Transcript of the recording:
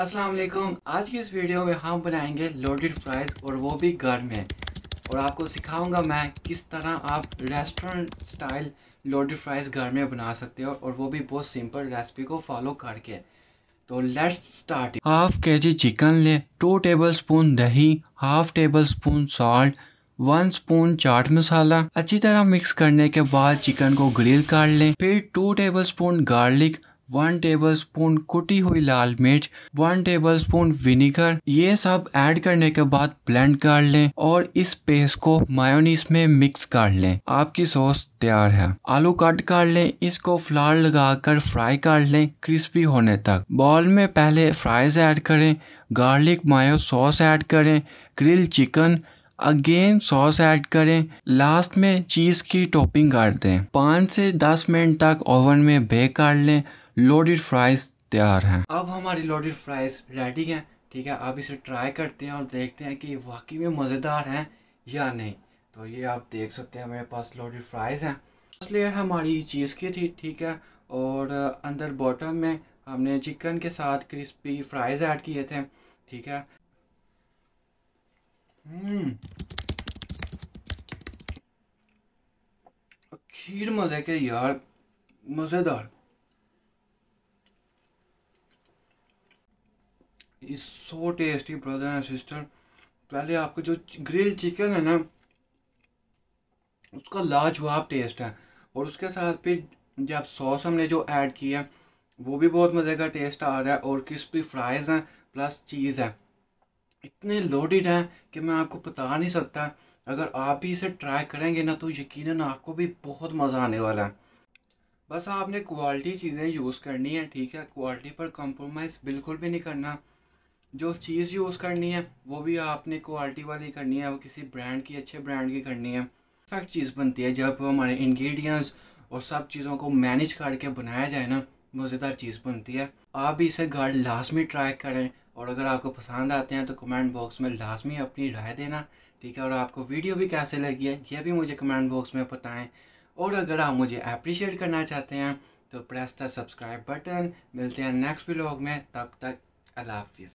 अस्सलाम वालेकुम आज की इस वीडियो में हम बनाएंगे लोडेड फ्राइज़ और वो भी घर में और आपको सिखाऊंगा मैं किस तरह आप रेस्टोरेंट स्टाइल लोडेड फ्राइज़ घर में बना सकते हो और वो भी बहुत सिंपल रेसिपी को फॉलो करके तो let's start half K G chicken ले टू टेबल स्पून दही half tablespoon salt one spoon chaat masala अच्छी तरह मिक्स करने के बाद चिकन को ग्रिल कर लें फिर two tablespoon garlic one tablespoon कुटी हुई लाल मिर्च वन टेबल स्पून विनेगर ये सब ऐड करने के बाद ब्लेंड कर लें और इस पेस्ट को मायोनीस में मिक्स कर लें आपकी सॉस तैयार है आलू कट कर लें इसको फ्लावर लगाकर फ्राई कर लें क्रिस्पी होने तक बॉल में पहले फ्राइज ऐड करें गार्लिक मायो सॉस ऐड करें grill chicken again sauce add करें लास्ट में चीज़ की टॉपिंग कर दें पाँच से दस मिनट तक ओवन में बेक कर लें लोडेड फ्राइज तैयार हैं अब हमारी लोडेड फ्राइज रेडी हैं ठीक है अब इसे ट्राई करते हैं और देखते हैं कि वाकई में मज़ेदार हैं या नहीं तो ये आप देख सकते हैं मेरे पास लोडेड फ्राइज़ हैं फर्स्ट लेयर हमारी चीज़ की थी ठीक है और अंदर बॉटम में हमने चिकन के साथ क्रिस्पी फ्राइज़ ऐड किए थे ठीक है hmm. खीर मज़े के यार मज़ेदार is so tasty brother and sister पहले आपको जो ग्रिल चिकन है ना उसका लाजवाब टेस्ट है और उसके साथ फिर जब सॉस हमने जो ऐड किया है वो भी बहुत मज़े का टेस्ट आ रहा है और क्रिस्पी फ्राइज़ हैं प्लस चीज़ है इतने लोडेड हैं कि मैं आपको बता नहीं सकता अगर आप भी इसे ट्राई करेंगे ना तो यकीनन आपको भी बहुत मज़ा आने वाला है बस आपने क्वालिटी चीज़ें यूज़ करनी है ठीक है क्वालिटी पर कंप्रोमाइज़ बिल्कुल भी नहीं करना जो चीज़ यूज़ करनी है वो भी आपने क्वालिटी वाली करनी है वो किसी ब्रांड की अच्छे ब्रांड की करनी है परफेक्ट चीज़ बनती है जब हमारे इंग्रेडिएंट्स और सब चीज़ों को मैनेज करके बनाया जाए ना मज़ेदार चीज़ बनती है आप भी इसे घर लाजमी ट्राई करें और अगर आपको पसंद आते हैं तो कमेंट बॉक्स में लाजमी अपनी राय देना ठीक है और आपको वीडियो भी कैसे लगी है यह भी मुझे कमेंट बॉक्स में बताएं और अगर आप मुझे अप्रिशिएट करना चाहते हैं तो प्रेस द सब्सक्राइब बटन मिलते हैं नेक्स्ट ब्लॉग में तब तक अल्लाह हाफिज़